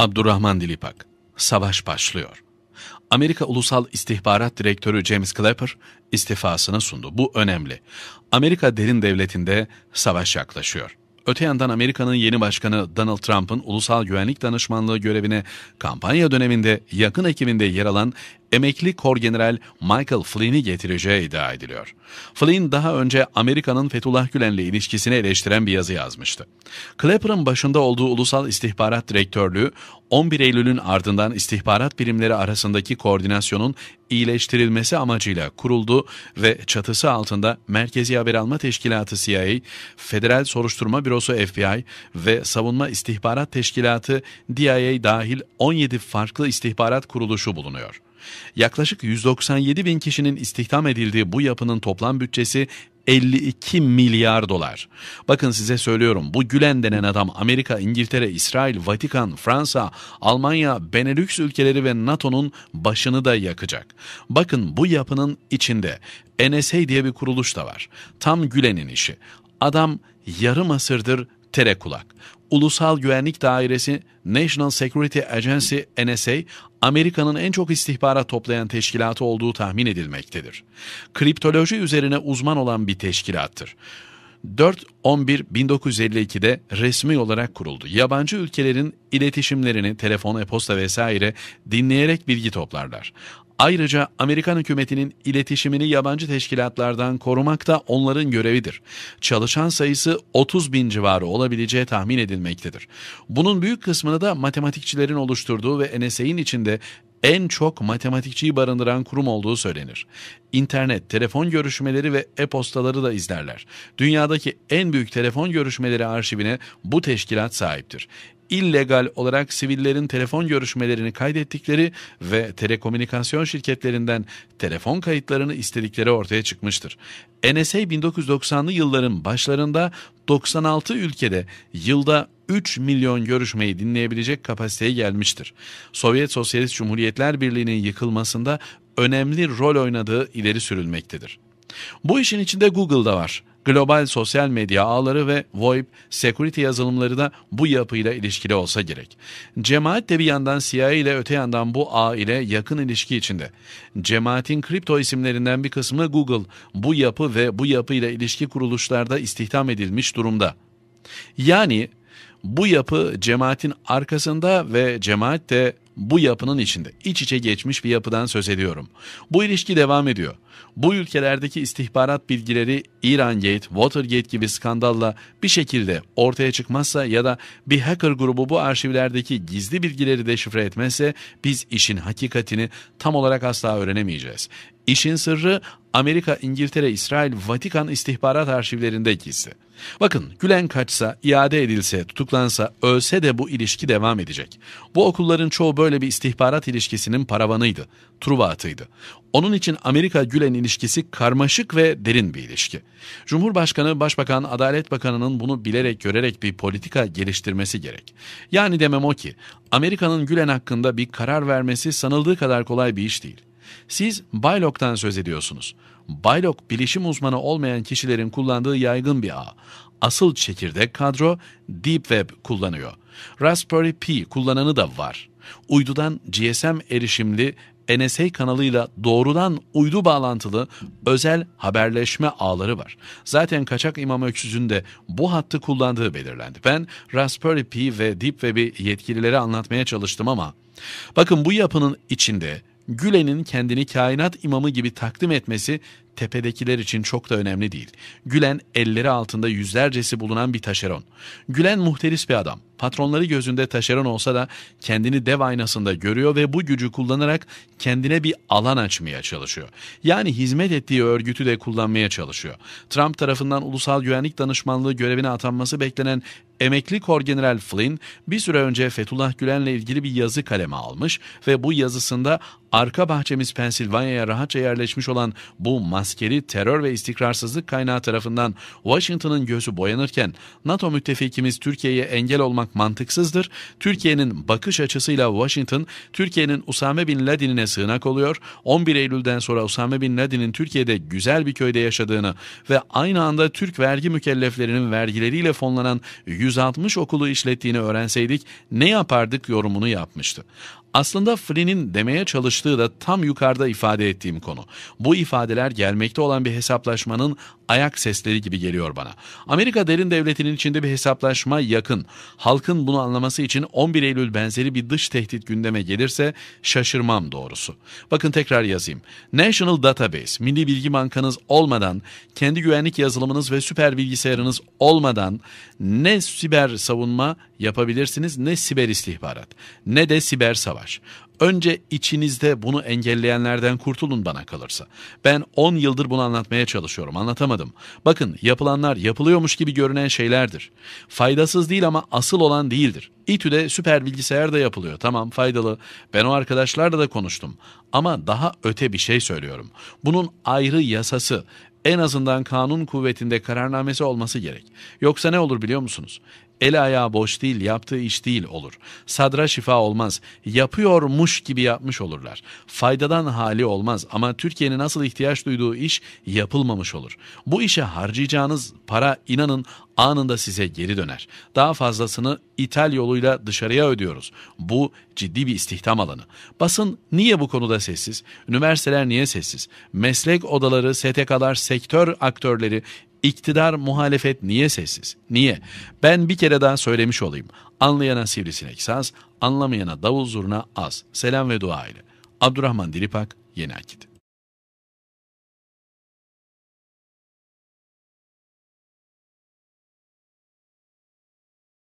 Abdurrahman Dilipak, savaş başlıyor. Amerika Ulusal İstihbarat Direktörü James Clapper istifasını sundu. Bu önemli. Amerika derin devletinde savaş yaklaşıyor. Öte yandan Amerika'nın yeni başkanı Donald Trump'ın ulusal güvenlik danışmanlığı görevine kampanya döneminde yakın ekibinde yer alan emekli Kor General Michael Flynn'i getireceği iddia ediliyor. Flynn daha önce Amerika'nın Fethullah Gülen'le ilişkisini eleştiren bir yazı yazmıştı. Clapper'ın başında olduğu Ulusal İstihbarat Direktörlüğü, 11 Eylül'ün ardından istihbarat birimleri arasındaki koordinasyonun iyileştirilmesi amacıyla kuruldu ve çatısı altında Merkezi Haber Alma Teşkilatı CIA, Federal Soruşturma Bürosu FBI ve Savunma İstihbarat Teşkilatı DIA dahil 17 farklı istihbarat kuruluşu bulunuyor. Yaklaşık 197 bin kişinin istihdam edildiği bu yapının toplam bütçesi 52 milyar dolar. Bakın size söylüyorum bu Gülen denen adam Amerika, İngiltere, İsrail, Vatikan, Fransa, Almanya, Benelux ülkeleri ve NATO'nun başını da yakacak. Bakın bu yapının içinde NSA diye bir kuruluş da var. Tam Gülen'in işi. Adam yarım asırdır tere kulak. Ulusal Güvenlik Dairesi National Security Agency NSA, Amerika'nın en çok istihbarat toplayan teşkilatı olduğu tahmin edilmektedir. Kriptoloji üzerine uzman olan bir teşkilattır. 4-11-1952'de resmi olarak kuruldu. Yabancı ülkelerin iletişimlerini, telefon, e-posta vesaire dinleyerek bilgi toplarlar. Ayrıca Amerikan hükümetinin iletişimini yabancı teşkilatlardan korumak da onların görevidir. Çalışan sayısı 30 bin civarı olabileceği tahmin edilmektedir. Bunun büyük kısmını da matematikçilerin oluşturduğu ve NSA'in içinde en çok matematikçiyi barındıran kurum olduğu söylenir. İnternet, telefon görüşmeleri ve e-postaları da izlerler. Dünyadaki en büyük telefon görüşmeleri arşivine bu teşkilat sahiptir illegal olarak sivillerin telefon görüşmelerini kaydettikleri ve telekomünikasyon şirketlerinden telefon kayıtlarını istedikleri ortaya çıkmıştır. NSA 1990'lı yılların başlarında 96 ülkede yılda 3 milyon görüşmeyi dinleyebilecek kapasiteye gelmiştir. Sovyet Sosyalist Cumhuriyetler Birliği'nin yıkılmasında önemli rol oynadığı ileri sürülmektedir. Bu işin içinde Google'da var. Global sosyal medya ağları ve VoIP security yazılımları da bu yapıyla ilişkili olsa gerek. Cemaat de bir yandan CIA ile öte yandan bu ağ ile yakın ilişki içinde. Cemaatin kripto isimlerinden bir kısmı Google bu yapı ve bu yapıyla ilişki kuruluşlarda istihdam edilmiş durumda. Yani bu yapı cemaatin arkasında ve cemaat de bu yapının içinde iç içe geçmiş bir yapıdan söz ediyorum. Bu ilişki devam ediyor. Bu ülkelerdeki istihbarat bilgileri İran İrangate, Watergate gibi skandalla bir şekilde ortaya çıkmazsa ya da bir hacker grubu bu arşivlerdeki gizli bilgileri deşifre etmezse biz işin hakikatini tam olarak asla öğrenemeyeceğiz. İşin sırrı Amerika, İngiltere, İsrail, Vatikan istihbarat arşivlerinde gizli. Bakın Gülen kaçsa, iade edilse, tutuklansa, ölse de bu ilişki devam edecek. Bu okulların çoğu böyle bir istihbarat ilişkisinin paravanıydı, truva atıydı. Onun için Amerika-Gülen ilişkisi karmaşık ve derin bir ilişki. Cumhurbaşkanı, Başbakan, Adalet Bakanı'nın bunu bilerek görerek bir politika geliştirmesi gerek. Yani demem o ki, Amerika'nın Gülen hakkında bir karar vermesi sanıldığı kadar kolay bir iş değil. Siz Baylok'tan söz ediyorsunuz. Baylok bilişim uzmanı olmayan kişilerin kullandığı yaygın bir ağ. Asıl çekirdek kadro Deep Web kullanıyor. Raspberry Pi kullananı da var. Uydudan GSM erişimli NSA kanalıyla doğrudan uydu bağlantılı özel haberleşme ağları var. Zaten kaçak imam öksüzün de bu hattı kullandığı belirlendi. Ben Raspberry Pi ve Deep Web'i yetkililere anlatmaya çalıştım ama bakın bu yapının içinde Gülen'in kendini kainat imamı gibi takdim etmesi tepedekiler için çok da önemli değil. Gülen elleri altında yüzlercesi bulunan bir taşeron. Gülen muhteris bir adam. Patronları gözünde taşeron olsa da kendini dev aynasında görüyor ve bu gücü kullanarak kendine bir alan açmaya çalışıyor. Yani hizmet ettiği örgütü de kullanmaya çalışıyor. Trump tarafından ulusal güvenlik danışmanlığı görevine atanması beklenen emekli general Flynn bir süre önce Fethullah Gülen'le ilgili bir yazı kaleme almış ve bu yazısında arka bahçemiz Pensilvanya'ya rahatça yerleşmiş olan bu askeri terör ve istikrarsızlık kaynağı tarafından Washington'ın gözü boyanırken NATO müttefikimiz Türkiye'ye engel olmak mantıksızdır. Türkiye'nin bakış açısıyla Washington, Türkiye'nin Usame Bin Laden'ine sığınak oluyor. 11 Eylül'den sonra Usame Bin Laden'in Türkiye'de güzel bir köyde yaşadığını ve aynı anda Türk vergi mükelleflerinin vergileriyle fonlanan 160 okulu işlettiğini öğrenseydik ne yapardık yorumunu yapmıştı. Aslında Free'nin demeye çalıştığı da tam yukarıda ifade ettiğim konu. Bu ifadeler gelmekte olan bir hesaplaşmanın ayak sesleri gibi geliyor bana. Amerika derin devletinin içinde bir hesaplaşma yakın. Halkın bunu anlaması için 11 Eylül benzeri bir dış tehdit gündeme gelirse şaşırmam doğrusu. Bakın tekrar yazayım. National Database, milli bilgi bankanız olmadan, kendi güvenlik yazılımınız ve süper bilgisayarınız olmadan ne siber savunma yapabilirsiniz ne siber istihbarat ne de siber savaş. Önce içinizde bunu engelleyenlerden kurtulun bana kalırsa. Ben 10 yıldır bunu anlatmaya çalışıyorum. Anlatamadım. Bakın yapılanlar yapılıyormuş gibi görünen şeylerdir. Faydasız değil ama asıl olan değildir. İTÜ'de süper bilgisayar da yapılıyor. Tamam faydalı. Ben o arkadaşlarla da konuştum. Ama daha öte bir şey söylüyorum. Bunun ayrı yasası en azından kanun kuvvetinde kararnamesi olması gerek. Yoksa ne olur biliyor musunuz? El ayağı boş değil, yaptığı iş değil olur. Sadra şifa olmaz. Yapıyormuş gibi yapmış olurlar. Faydadan hali olmaz ama Türkiye'nin nasıl ihtiyaç duyduğu iş yapılmamış olur. Bu işe harcayacağınız para inanın anında size geri döner. Daha fazlasını ithal yoluyla dışarıya ödüyoruz. Bu ciddi bir istihdam alanı. Basın niye bu konuda sessiz? Üniversiteler niye sessiz? Meslek odaları, STK'lar, sektör aktörleri İktidar muhalefet niye sessiz? Niye? Ben bir kere daha söylemiş olayım. Anlayana sivrisinek saz, anlamayana davul zurna az. Selam ve dua ile. Abdurrahman Dilipak, Yeni Akit.